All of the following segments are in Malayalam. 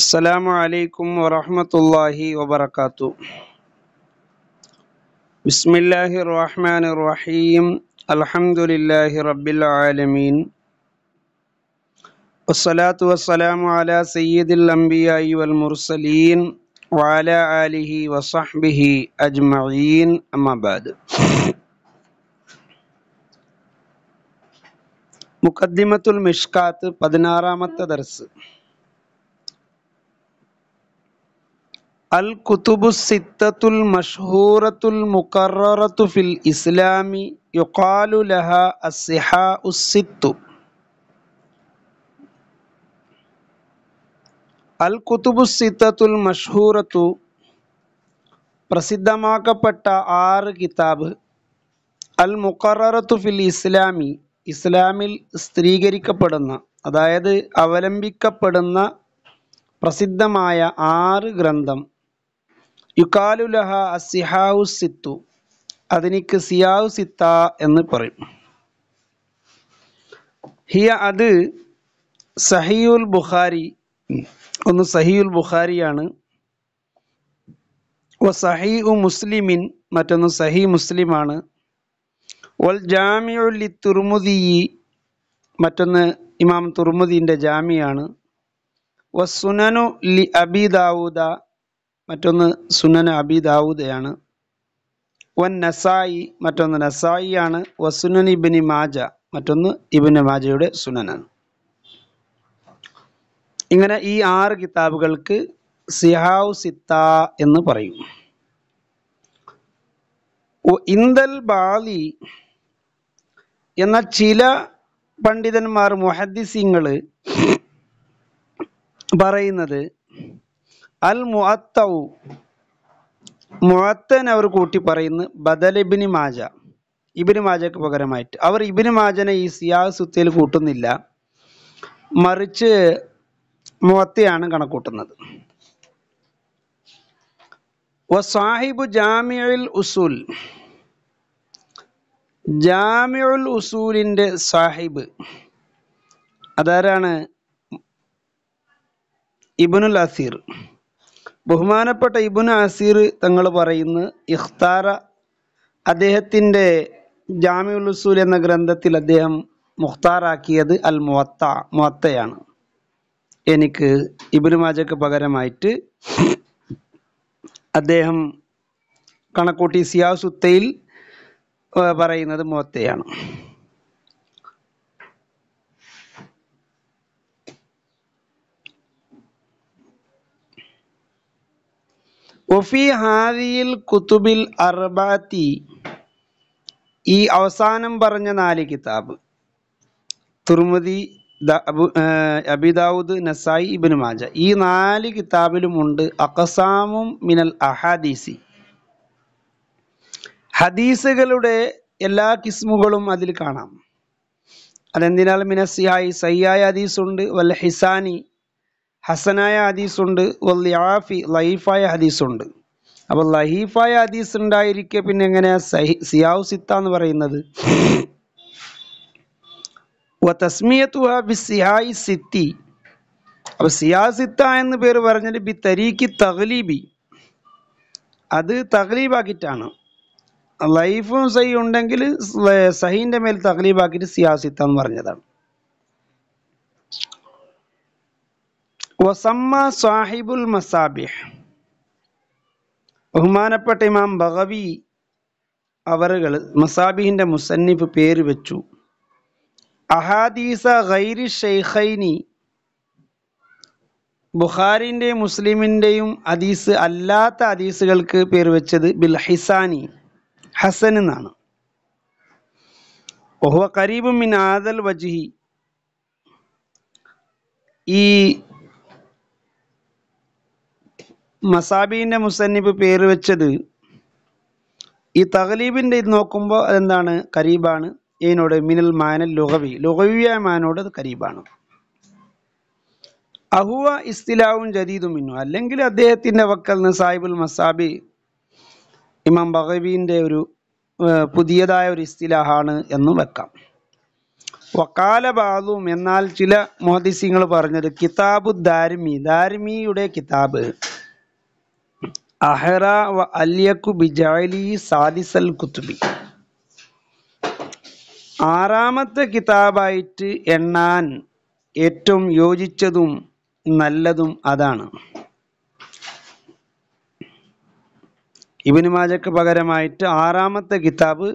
السلام عليكم ورحمة الله وبركاته بسم الله الرحمن الرحيم الحمد لله رب العالمين والصلاة والسلام على سيد الأنبياء والمرسلين وعلى آله وصحبه أجمعين أما بعد مقدمة المشكات 16 درس അൽ കുതുബു സിത്തത്തുൽ മഷ്ഹൂറത്തുൽ മുക്കററത്തു ഫിൽ ഇസ്ലാമി യുഖാലു ലഹ അസിഹ ഉസിത്തു അൽ കുതുബു സിത്തത്തുൽ മഷ്ഹൂറത്തു പ്രസിദ്ധമാക്കപ്പെട്ട ആറ് കിതാബ് അൽ മുക്കററത്തു ഫിൽ ഇസ്ലാമി ഇസ്ലാമിൽ സ്ത്രീകരിക്കപ്പെടുന്ന അതായത് അവലംബിക്കപ്പെടുന്ന പ്രസിദ്ധമായ ആറ് ഗ്രന്ഥം യുക്കാലുലഹ അസിഹാവു സിത്തു അതിനിക്ക് സിയാവു സിത്ത എന്ന് പറയും ഹിയ അത് സഹിയുൽ ബുഖാരി ഒന്ന് സഹിയുൽ ബുഖാരിയാണ് വ സഹി ഉ മുസ്ലിമിൻ മറ്റൊന്ന് സഹി മുസ്ലിമാണ് വൽ ജാമിയുല്ലി തുർമുദി മറ്റൊന്ന് ഇമാം തുർമുദീൻ്റെ ജാമിയാണ് വസുനനു ലി അബി ദാവൂദ മറ്റൊന്ന് സുനൻ അബി ദാവൂദയാണ് വൻ നസായി മറ്റൊന്ന് നസായി ആണ് വസുനൻ ഇബിനി മാജ മറ്റൊന്ന് ഇബിന് മാജയുടെ സുനനാണ് ഇങ്ങനെ ഈ ആറ് കിതാബുകൾക്ക് സിഹാവ് സിത്ത എന്ന് പറയും ഇന്ദൽ ബാലി എന്ന ചില പണ്ഡിതന്മാർ മുഹദ്ദിസിങ്ങൾ പറയുന്നത് അൽ മുഅത്തവു മുഅത്തൻ അവർ കൂട്ടി പറയുന്നു ബദൽ ഇബ്നു മാജ ഇബ്നു മാജക്ക് പകരമായിട്ട് അവർ ഇബ്നു മാജനെ ഈ സിയാസുത്തയിൽ കൂട്ടുന്നില്ല മറിച്ച് മുഅത്തയാണ് കണക്കൂട്ടുന്നത് വസാഹിബു ജാമിയുൽ ഉസൂൽ ജാമിയുൽ ഉസൂലിന്റെ സാഹിബ് അതാരാണ് ഇബനുൽ അസീർ ബഹുമാനപ്പെട്ട ഇബുൻ ആസീർ തങ്ങൾ പറയുന്നു ഇഖ്താര അദ്ദേഹത്തിൻ്റെ ജാമിഉൽ ഉസൂൽ എന്ന ഗ്രന്ഥത്തിൽ അദ്ദേഹം മുഖ്താറാക്കിയത് അൽ മുത്ത മുത്തയാണ് എനിക്ക് ഇബുനു മാജക്ക് പകരമായിട്ട് അദ്ദേഹം കണക്കൂട്ടി സിയാസുത്തയിൽ പറയുന്നത് മുത്തയാണ് ഒഫി ഹാദിയിൽ കുത്തുബിൽ അർബാത്തി ഈ അവസാനം പറഞ്ഞ നാല് കിതാബ് തുർമതി അബിദാവുദ് നസായി ഇബിന് മാജ ഈ നാല് കിതാബിലുമുണ്ട് അക്കസാമും മിനൽ അഹാദീസി ഹദീസുകളുടെ എല്ലാ കിസ്മുകളും അതിൽ കാണാം അതെന്തിനാൽ മിനസിഹായി സയ്യായ ഹദീസുണ്ട് വൽ ഹിസാനി ഹസനായ ഹദീസുണ്ട് വല്യാഫി ലൈഫായ ഹദീസുണ്ട് അപ്പോൾ ലഹീഫായ ഹദീസ് ഉണ്ടായിരിക്കെ പിന്നെ എങ്ങനെയാ സഹി സിയാവ് സിത്ത എന്ന് പറയുന്നത് സിഹായി സിത്തി അപ്പോൾ സിയാസിത്ത എന്ന് പേര് പറഞ്ഞത് ബി തരീക്ക് തഹ്ലീബി അത് തഹ്ലീബാക്കിയിട്ടാണ് ലൈഫും സഹി ഉണ്ടെങ്കിൽ സഹീന്റെ മേൽ സിയാ സിയാസിത്ത എന്ന് പറഞ്ഞതാണ് വസമ്മ സാഹിബുൽ മസാബിഹ് ബഹുമാനപ്പെട്ട ഇമാം ബഗവി അവറുകൾ മസാബിഹിൻ്റെ മുസന്നിഫ് പേര് വെച്ചു അഹാദീസ ഗൈരി ഷെയ്ഖൈനി ബുഖാരിൻ്റെയും മുസ്ലിമിൻ്റെയും അദീസ് അല്ലാത്ത അദീസുകൾക്ക് പേര് വെച്ചത് ബിൽ ഹിസാനി ഹസൻ എന്നാണ് ഓഹ് കരീബും മിൻ ആദൽ വജിഹി ഈ മസാബീൻ്റെ മുസന്നിഫ് പേര് വെച്ചത് ഈ തഹലീബിൻ്റെ ഇത് നോക്കുമ്പോൾ അതെന്താണ് കരീബാണ് ഇതിനോട് മിനൽ മാനൽ ലുഹവി ലുഹവിയായ മാനോട് അത് കരീബാണ് അഹുവ ഇസ്തിലാവും ജദീദും മിന്നു അല്ലെങ്കിൽ അദ്ദേഹത്തിൻ്റെ വക്കൽ നിന്ന് സാഹിബുൽ മസാബി ഇമാം ബഹബീൻ്റെ ഒരു പുതിയതായ ഒരു ഇസ്തിലാഹാണ് എന്നും വെക്കാം വക്കാല ബാദും എന്നാൽ ചില മോദിസിങ്ങൾ പറഞ്ഞത് കിതാബു ദാരിമി ദാരിമിയുടെ കിതാബ് അഹറ വ അല്യക്കു ബിജാലി സാലിസൽ കുത്തുബി ആറാമത്തെ കിതാബായിട്ട് എണ്ണാൻ ഏറ്റവും യോജിച്ചതും നല്ലതും അതാണ് ഇബിന് മാജക്ക് പകരമായിട്ട് ആറാമത്തെ കിതാബ്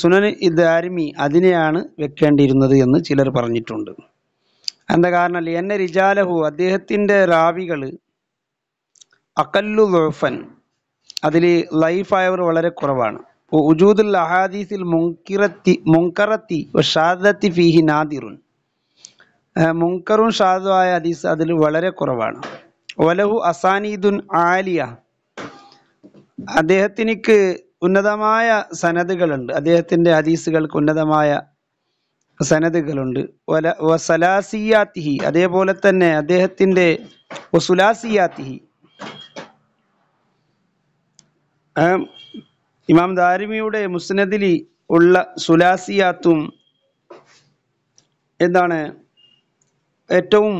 സുനൻ ഇദാരിമി അതിനെയാണ് വെക്കേണ്ടിയിരുന്നത് എന്ന് ചിലർ പറഞ്ഞിട്ടുണ്ട് എന്താ കാരണം എന്നെ റിജാലഹു അദ്ദേഹത്തിൻ്റെ റാവികൾ അക്കല്ലു ദുഫൻ അതിൽ ലൈഫായവർ വളരെ കുറവാണ് ഉജൂദുൽ അഹാദീസിൽ മുങ്കിറത്തി മുങ്കറത്തി ഷാദത്തി ഫിഹി നാദിറുൻ മുൻകറും ആയ ഹദീസ് അതിൽ വളരെ കുറവാണ് വലഹു അസാനീദുൻ ആലിയ അദ്ദേഹത്തിനിക്ക് ഉന്നതമായ സനദുകളുണ്ട് അദ്ദേഹത്തിൻ്റെ ഹദീസുകൾക്ക് ഉന്നതമായ സനദുകളുണ്ട് വല വസലാസിയാത്തിഹി അതേപോലെ തന്നെ അദ്ദേഹത്തിൻ്റെ സുലാസിയാത്തിഹി ഇമാം ദാരിമിയുടെ മുസ്നദിൽ ഉള്ള സുലാസിയാത്തും എന്താണ് ഏറ്റവും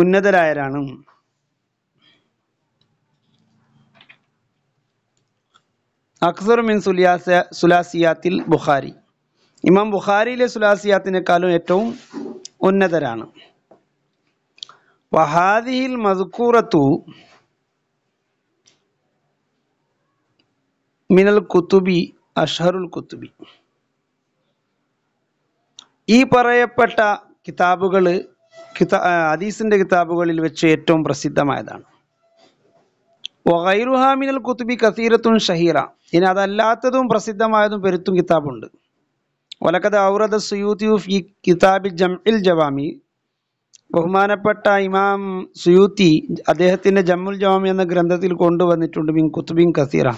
ഉന്നതരായരാണ് അക്സർ മിൻ സുലിയാസ സുലാസിയാത്തിൽ ബുഖാരി ഇമാം ബുഖാരിയിലെ സുലാസിയാത്തിനേക്കാളും ഏറ്റവും ഉന്നതരാണ് വഹാദിഹിൽ മധുക്കൂറത്തു മിനൽ കുത്തുബി അഷറുൽ കുത്തുബി ഈ പറയപ്പെട്ട കിതാബുകൾ കിതാ അദീസിൻ്റെ കിതാബുകളിൽ വെച്ച് ഏറ്റവും പ്രസിദ്ധമായതാണ് വൈറുഹ മിനൽ കുത്തുബി കസീരത്തും ഷഹീറ ഇനി അതല്ലാത്തതും പ്രസിദ്ധമായതും പെരുത്തും കിതാബുണ്ട് ഒലക്കത് ഔറദ സുയൂത്തിയു ഫി കിതാബിൽ ജംഇൽ ജവാമി ബഹുമാനപ്പെട്ട ഇമാം സുയൂത്തി അദ്ദേഹത്തിൻ്റെ ജമ്മുൽ ജവാമി എന്ന ഗ്രന്ഥത്തിൽ കൊണ്ടുവന്നിട്ടുണ്ട് മിൻ കുത്തുബിൻ കസീറ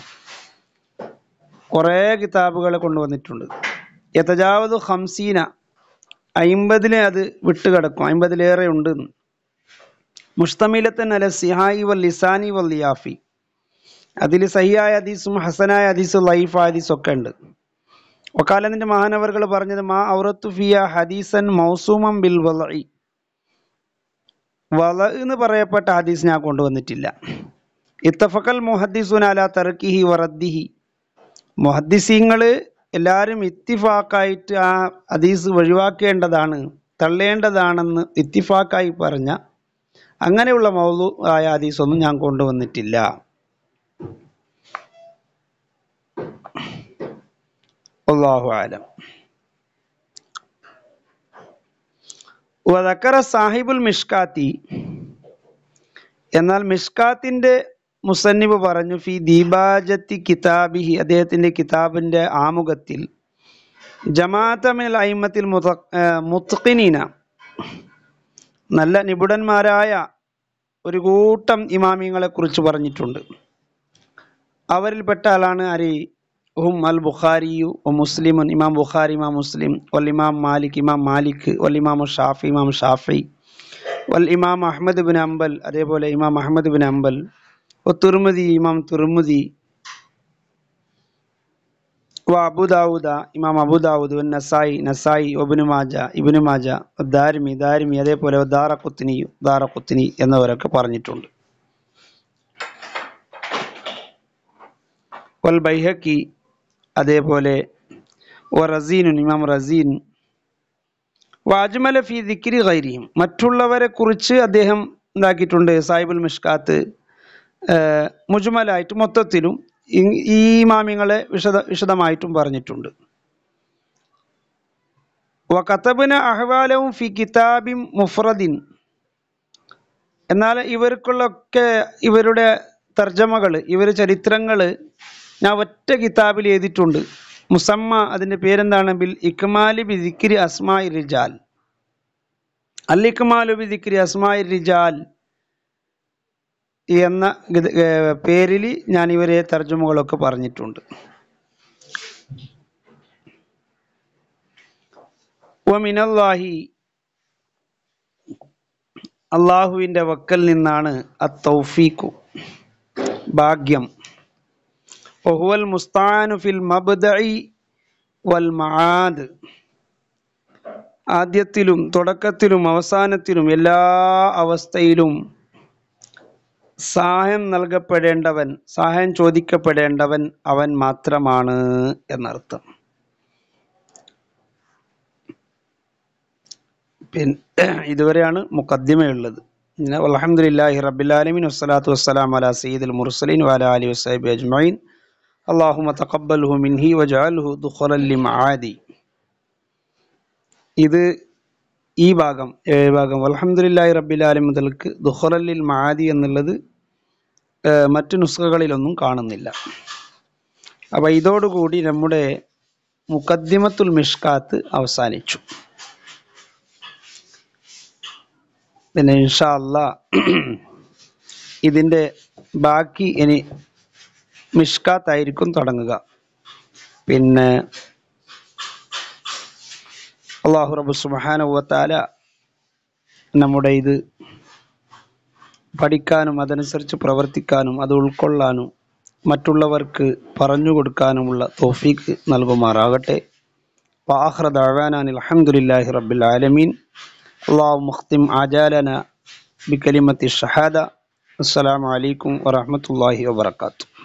കുറേ കിതാബുകൾ കൊണ്ടുവന്നിട്ടുണ്ട് യഥജാവത് ഹംസീന അയിമ്പതിലെ അത് വിട്ടുകിടക്കും അമ്പതിലേറെ ഉണ്ട് മുഷ്തമിലത്തൻ അല സിഹായി വൽ ലിസാനി വൽ ലിയാഫി അതിൽ സഹിയായ ഹദീസും ഹസനായ ഹദീസും ലൈഫ് ഹദീസും ഒക്കെ ഉണ്ട് ഒക്കാലത്തിൻ്റെ മഹാനവറുകൾ പറഞ്ഞത് മാ ഔറത്തു ഫിയ ഹദീസൻ മൗസൂമം ബിൽ വലഇ വല എന്ന് പറയപ്പെട്ട ഹദീസ് ഞാൻ കൊണ്ടുവന്നിട്ടില്ല ഇത്തഫക്കൽ മുഹദ്ദീസുനാല അല തർക്കിഹി വറദ്ദിഹി മുഹദ്ദിസീങ്ങൾ എല്ലാവരും ഇത്തിഫാക്കായിട്ട് ആ ഹദീസ് ഒഴിവാക്കേണ്ടതാണ് തള്ളേണ്ടതാണെന്ന് ഇത്തിഫാക്കായി പറഞ്ഞ അങ്ങനെയുള്ള മൗതു ആയ ഹദീസൊന്നും ഞാൻ കൊണ്ടുവന്നിട്ടില്ല അല്ലാഹു ആലം വതക്കറ സാഹിബുൽ മിഷ്കാത്തി എന്നാൽ മിഷ്കാത്തിൻ്റെ മുസന്നിബ് പറഞ്ഞു ഫി ദീബാജത്തി കിതാബിഹി അദ്ദേഹത്തിൻ്റെ കിതാബിൻ്റെ ആമുഖത്തിൽ ജമാഅത്തമിൽ അയിമത്തിൽ മുത്തഖിനീന നല്ല നിപുണന്മാരായ ഒരു കൂട്ടം കുറിച്ച് പറഞ്ഞിട്ടുണ്ട് പെട്ട ആളാണ് അരി ഉം അൽ ബുഖാരിയു ഒ മുസ്ലിമുൻ ഇമാം ബുഖാരി ഇമാം മുസ്ലിം വൽ ഇമാം മാലിക് ഇമാം മാലിക് വൽ ഇമാം ഷാഫി ഇമാം ഷാഫി വൽ ഇമാം അഹമ്മദ് ബിൻ അംബൽ അതേപോലെ ഇമാം അഹമ്മദ് ബിൻ അംബൽ തുർമുദി ഇമാം തുർമുദി وابو داود ഇമാം അബു ദാവൂദ് നസായി നസായി ഒബിനു മാജ ഇബിനു മാജ ദാരിമി ദാരിമി അതേപോലെ ദാറക്കുത്തിനി ദാറക്കുത്തിനി എന്നവരൊക്കെ പറഞ്ഞിട്ടുണ്ട് വൽ ബൈഹക്കി അതേപോലെ ഒ റസീനു ഇമാം റസീൻ വാജ്മല ഫി ദിക്കിരി ഗൈരിയും മറ്റുള്ളവരെ കുറിച്ച് അദ്ദേഹം ഉണ്ടാക്കിയിട്ടുണ്ട് സാഹിബുൽ മിഷ്കാത്ത് മുജുമലായിട്ട് മൊത്തത്തിലും ഈ ഇമാമിങ്ങളെ വിശദ വിശദമായിട്ടും പറഞ്ഞിട്ടുണ്ട് വക്കത്തബിന് അഹ്വാലവും ഫി കിതാബിൻ മുഫ്രദിൻ എന്നാൽ ഇവർക്കുള്ളൊക്കെ ഇവരുടെ തർജ്ജമകൾ ഇവരുടെ ചരിത്രങ്ങൾ ഞാൻ ഒറ്റ കിതാബിൽ എഴുതിയിട്ടുണ്ട് മുസമ്മ അതിൻ്റെ പേരെന്താണ് ബിൽ ഇക്മാലി ബി ദിക്രി അസ്മാ റിജാൽ അൽ ഇക്മാലു ബി ദിക്രി അസ്മാ റിജാൽ എന്ന പേരിൽ ഞാൻ ഇവരെ തർജ്ജമകളൊക്കെ പറഞ്ഞിട്ടുണ്ട് ഒമിനല്ലാഹി അള്ളാഹുവിൻ്റെ വക്കൽ നിന്നാണ് അത്തൗഫീഖു ഭാഗ്യം ഒഹുവൽ മുസ്താനു ഫിൽ വൽ മആദ് ആദ്യത്തിലും തുടക്കത്തിലും അവസാനത്തിലും എല്ലാ അവസ്ഥയിലും സഹായം നൽകപ്പെടേണ്ടവൻ സഹായം ചോദിക്കപ്പെടേണ്ടവൻ അവൻ മാത്രമാണ് എന്നർത്ഥം പിന്നെ ഇതുവരെയാണ് മുക്കദ്ദിമയുള്ളത് പിന്നെ അലഹമുല്ലാഹി റബിലാലമിൻ വസ്സലാത്തു വസ്സലാം അല സയ്യിദുൽ മുർസലിൻ വാല അലി വസ്സൈബ് അജ്മൈൻ അള്ളാഹുമ തഖബ്ബൽഹു മിൻഹി വജഅൽഹു ദുഖറല്ലി മആദി ഇത് ഈ ഭാഗം ഏഴ് ഭാഗം അലഹമുല്ലായി റബ്ബിലാലി മുതൽക്ക് ദുഹറലിൽ മാദി എന്നുള്ളത് മറ്റു നുസ്ഖകളിലൊന്നും കാണുന്നില്ല അപ്പോൾ ഇതോടുകൂടി നമ്മുടെ മുക്കദ്ദിമത്തുൽ മിഷ്കാത്ത് അവസാനിച്ചു പിന്നെ ഇൻഷാ അല്ല ഇതിൻ്റെ ബാക്കി ഇനി മിഷ്കാത്തായിരിക്കും തുടങ്ങുക പിന്നെ അള്ളാഹു റബു സുബാനുവത്താല നമ്മുടെ ഇത് പഠിക്കാനും അതനുസരിച്ച് പ്രവർത്തിക്കാനും അത് ഉൾക്കൊള്ളാനും മറ്റുള്ളവർക്ക് പറഞ്ഞു കൊടുക്കാനുമുള്ള തോഫീക്ക് നൽകുമാറാകട്ടെ വാഹ്റദ് അഹാനാനിൽ അഹമ്മദുലില്ലാഹി റബ്ബിൽ ആലമീൻ അള്ളാഹു മുഖ്തിം ആജാലന ബി കലിമത്തി ഷഹാദ അസ്സലാമലൈക്കും വറഹമത്തല്ലാഹി വാത്തു